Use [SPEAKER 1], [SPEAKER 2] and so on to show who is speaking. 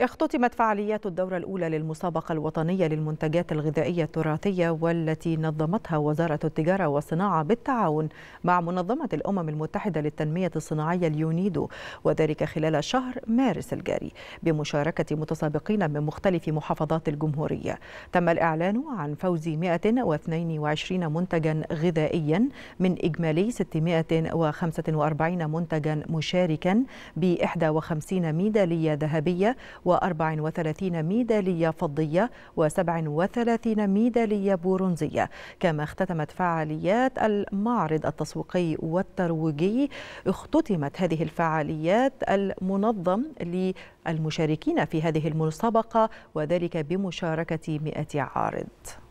[SPEAKER 1] اختتمت فعاليات الدورة الأولى للمسابقة الوطنية للمنتجات الغذائية التراثية والتي نظمتها وزارة التجارة والصناعة بالتعاون مع منظمة الأمم المتحدة للتنمية الصناعية اليونيدو وذلك خلال شهر مارس الجاري بمشاركة متسابقين من مختلف محافظات الجمهورية تم الإعلان عن فوز 122 منتجا غذائيا من إجمالي 645 منتجا مشاركا ب 51 ميدالية ذهبية و34 ميدالية فضية و37 ميدالية برونزية كما اختتمت فعاليات المعرض التسويقي والترويجي اختتمت هذه الفعاليات المنظم للمشاركين في هذه المسابقة وذلك بمشاركة 100 عارض